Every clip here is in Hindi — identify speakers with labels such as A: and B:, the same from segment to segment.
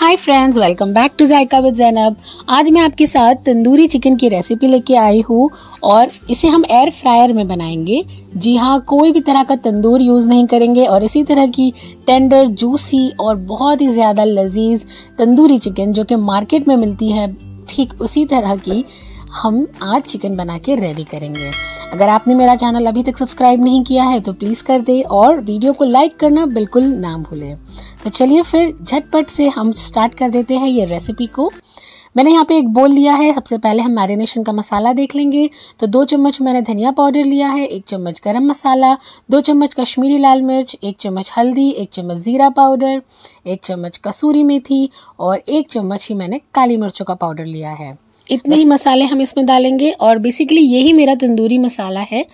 A: hi friends welcome back to Zaika with Zainab आज मैं आपके साथ तंदूरी चिकन की रेसिपी लेके आई हूँ और इसे हम एयर फ्रायर में बनाएंगे जी हाँ कोई भी तरह का तंदूर यूज़ नहीं करेंगे और इसी तरह की टेंडर जूसी और बहुत ही ज़्यादा लजीज तंदूरी चिकन जो कि मार्केट में मिलती है ठीक उसी तरह की हम आज चिकन बना के रेडी करेंगे अगर आपने मेरा चैनल अभी तक सब्सक्राइब नहीं किया है तो प्लीज़ कर दे और वीडियो को लाइक करना बिल्कुल ना भूलें तो चलिए फिर झटपट से हम स्टार्ट कर देते हैं ये रेसिपी को मैंने यहाँ पे एक बोल लिया है सबसे पहले हम मैरिनेशन का मसाला देख लेंगे तो दो चम्मच मैंने धनिया पाउडर लिया है एक चम्मच गरम मसाला दो चम्मच कश्मीरी लाल मिर्च एक चम्मच हल्दी एक चम्मच ज़ीरा पाउडर एक चम्मच कसूरी मेथी और एक चम्मच ही मैंने काली मिर्चों का पाउडर लिया है इतने ही मसाले हम इसमें डालेंगे और बेसिकली यही मेरा तंदूरी मसाला है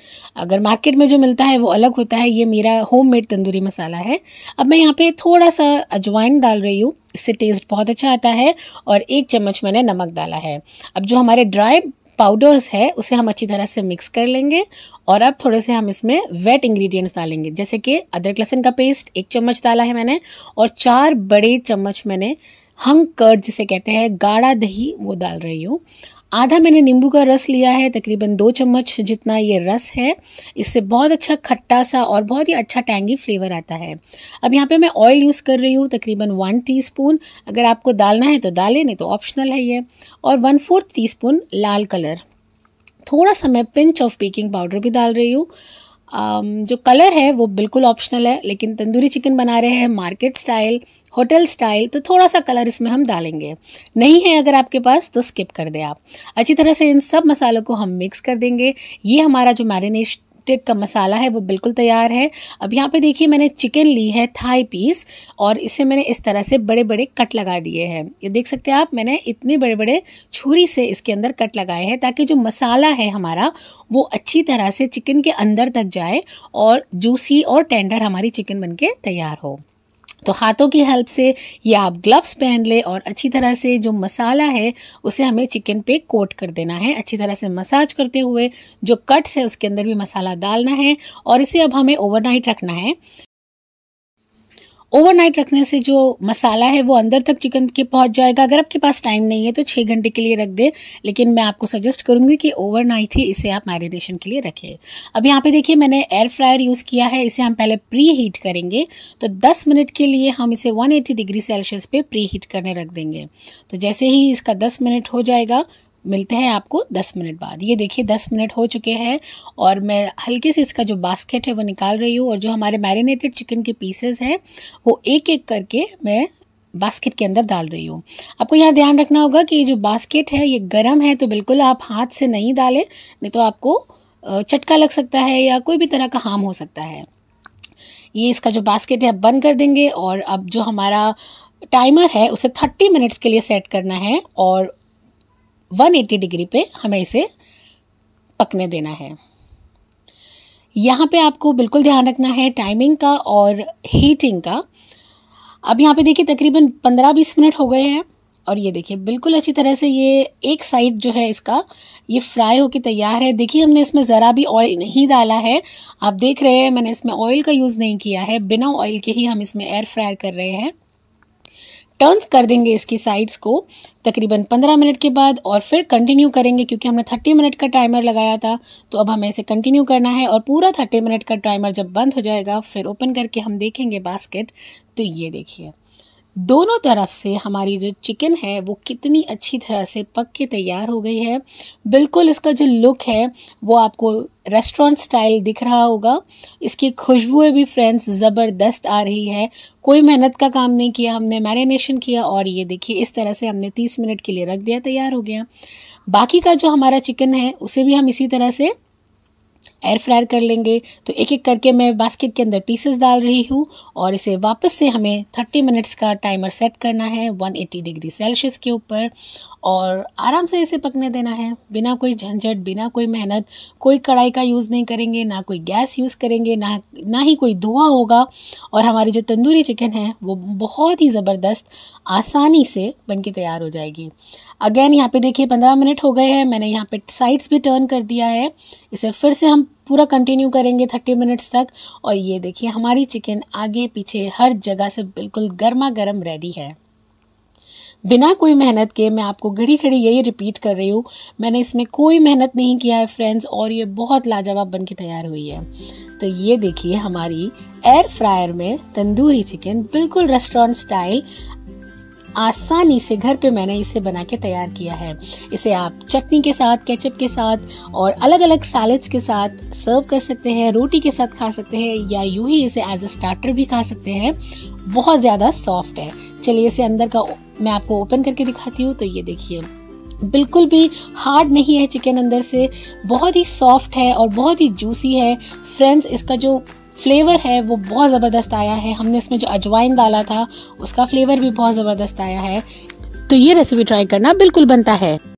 A: अगर मार्केट में जो मिलता है वो अलग होता है ये मेरा होममेड तंदूरी मसाला है अब मैं यहाँ पे थोड़ा सा अजवाइन डाल रही हूँ इससे टेस्ट बहुत अच्छा आता है और एक चम्मच मैंने नमक डाला है अब जो हमारे ड्राई पाउडर्स है उसे हम अच्छी तरह से मिक्स कर लेंगे और अब थोड़े से हम इसमें वेट इंग्रेडिएंट्स डालेंगे जैसे कि अदरक लहसुन का पेस्ट एक चम्मच डाला है मैंने और चार बड़े चम्मच मैंने हंग कर्ड जिसे कहते हैं गाढ़ा दही वो डाल रही हूँ आधा मैंने नींबू का रस लिया है तकरीबन दो चम्मच जितना ये रस है इससे बहुत अच्छा खट्टा सा और बहुत ही अच्छा टैंगी फ्लेवर आता है अब यहाँ पे मैं ऑयल यूज़ कर रही हूँ तकरीबन वन टीस्पून अगर आपको डालना है तो डालें नहीं तो ऑप्शनल है ये और वन फोर्थ टी लाल कलर थोड़ा सा मैं पिंच ऑफ बेकिंग पाउडर भी डाल रही हूँ Um, जो कलर है वो बिल्कुल ऑप्शनल है लेकिन तंदूरी चिकन बना रहे हैं मार्केट स्टाइल होटल स्टाइल तो थोड़ा सा कलर इसमें हम डालेंगे नहीं है अगर आपके पास तो स्किप कर दें आप अच्छी तरह से इन सब मसालों को हम मिक्स कर देंगे ये हमारा जो मैरिनेश रोस्टेड का मसाला है वो बिल्कुल तैयार है अब यहाँ पे देखिए मैंने चिकन ली है थाई पीस और इसे मैंने इस तरह से बड़े बड़े कट लगा दिए हैं ये देख सकते हैं आप मैंने इतने बड़े बड़े छुरी से इसके अंदर कट लगाए हैं ताकि जो मसाला है हमारा वो अच्छी तरह से चिकन के अंदर तक जाए और जूसी और टेंडर हमारी चिकन बन तैयार हो तो हाथों की हेल्प से ये आप ग्लव्स पहन ले और अच्छी तरह से जो मसाला है उसे हमें चिकन पे कोट कर देना है अच्छी तरह से मसाज करते हुए जो कट्स है उसके अंदर भी मसाला डालना है और इसे अब हमें ओवरनाइट रखना है ओवरनाइट रखने से जो मसाला है वो अंदर तक चिकन के पहुंच जाएगा अगर आपके पास टाइम नहीं है तो छः घंटे के लिए रख दें लेकिन मैं आपको सजेस्ट करूँगी कि ओवरनाइट ही इसे आप मैरिनेशन के लिए रखें अब यहाँ पे देखिए मैंने एयर फ्रायर यूज़ किया है इसे हम पहले प्री हीट करेंगे तो दस मिनट के लिए हम इसे वन एटी डिग्री सेल्सियस पर प्री हीट करने रख देंगे तो जैसे ही इसका दस मिनट हो जाएगा मिलते हैं आपको दस मिनट बाद ये देखिए दस मिनट हो चुके हैं और मैं हल्के से इसका जो बास्केट है वो निकाल रही हूँ और जो हमारे मैरिनेटेड चिकन के पीसेस हैं वो एक एक करके मैं बास्केट के अंदर डाल रही हूँ आपको यहाँ ध्यान रखना होगा कि ये जो बास्केट है ये गर्म है तो बिल्कुल आप हाथ से नहीं डालें नहीं तो आपको चटका लग सकता है या कोई भी तरह का हार्म हो सकता है ये इसका जो बास्केट है बंद कर देंगे और अब जो हमारा टाइमर है उसे थर्टी मिनट्स के लिए सेट करना है और 180 डिग्री पे हमें इसे पकने देना है यहाँ पे आपको बिल्कुल ध्यान रखना है टाइमिंग का और हीटिंग का अब यहाँ पे देखिए तकरीबन पंद्रह बीस मिनट हो गए हैं और ये देखिए बिल्कुल अच्छी तरह से ये एक साइड जो है इसका ये फ्राई होके तैयार है देखिए हमने इसमें ज़रा भी ऑयल नहीं डाला है आप देख रहे हैं मैंने इसमें ऑयल का यूज़ नहीं किया है बिना ऑयल के ही हम इसमें एयर फ्रायर कर रहे हैं टर्न्स कर देंगे इसकी साइड्स को तकरीबन पंद्रह मिनट के बाद और फिर कंटिन्यू करेंगे क्योंकि हमने थर्टी मिनट का टाइमर लगाया था तो अब हमें इसे कंटिन्यू करना है और पूरा थर्टी मिनट का टाइमर जब बंद हो जाएगा फिर ओपन करके हम देखेंगे बास्केट तो ये देखिए दोनों तरफ से हमारी जो चिकन है वो कितनी अच्छी तरह से पक के तैयार हो गई है बिल्कुल इसका जो लुक है वो आपको रेस्टोरेंट स्टाइल दिख रहा होगा इसकी खुशबुएं भी फ्रेंड्स ज़बरदस्त आ रही है कोई मेहनत का काम नहीं किया हमने मैरिनेशन किया और ये देखिए इस तरह से हमने 30 मिनट के लिए रख दिया तैयार हो गया बाकी का जो हमारा चिकन है उसे भी हम इसी तरह से एयर फ्रायर कर लेंगे तो एक एक करके मैं बास्केट के अंदर पीसेस डाल रही हूँ और इसे वापस से हमें थर्टी मिनट्स का टाइमर सेट करना है वन एट्टी डिग्री सेल्सियस के ऊपर और आराम से इसे पकने देना है बिना कोई झंझट बिना कोई मेहनत कोई कढ़ाई का यूज़ नहीं करेंगे ना कोई गैस यूज़ करेंगे ना ना ही कोई धुआं होगा और हमारी जो तंदूरी चिकन है वो बहुत ही ज़बरदस्त आसानी से बन के तैयार हो जाएगी अगेन यहाँ पे देखिए पंद्रह मिनट हो गए हैं मैंने यहाँ पे साइड्स भी टर्न कर दिया है इसे फिर से हम पूरा कंटिन्यू करेंगे थर्टी मिनट्स तक और ये देखिए हमारी चिकन आगे पीछे हर जगह से बिल्कुल गर्मा गर्म रेडी है बिना कोई मेहनत के मैं आपको घड़ी घड़ी यही रिपीट कर रही हूँ मैंने इसमें कोई मेहनत नहीं किया है फ्रेंड्स और ये बहुत लाजवाब बन के तैयार हुई है तो ये देखिए हमारी एयर फ्रायर में तंदूरी चिकन बिल्कुल रेस्टोरेंट स्टाइल आसानी से घर पे मैंने इसे बना के तैयार किया है इसे आप चटनी के साथ केचप के साथ और अलग अलग सैलड्स के साथ सर्व कर सकते हैं रोटी के साथ खा सकते हैं या यूँ ही इसे एज अ स्टार्टर भी खा सकते हैं बहुत ज़्यादा सॉफ्ट है चलिए इसे अंदर का मैं आपको ओपन करके दिखाती हूँ तो ये देखिए बिल्कुल भी हार्ड नहीं है चिकन अंदर से बहुत ही सॉफ्ट है और बहुत ही जूसी है फ्रेंड्स इसका जो फ्लेवर है वो बहुत ज़बरदस्त आया है हमने इसमें जो अजवाइन डाला था उसका फ्लेवर भी बहुत ज़बरदस्त आया है तो ये रेसिपी ट्राई करना बिल्कुल बनता है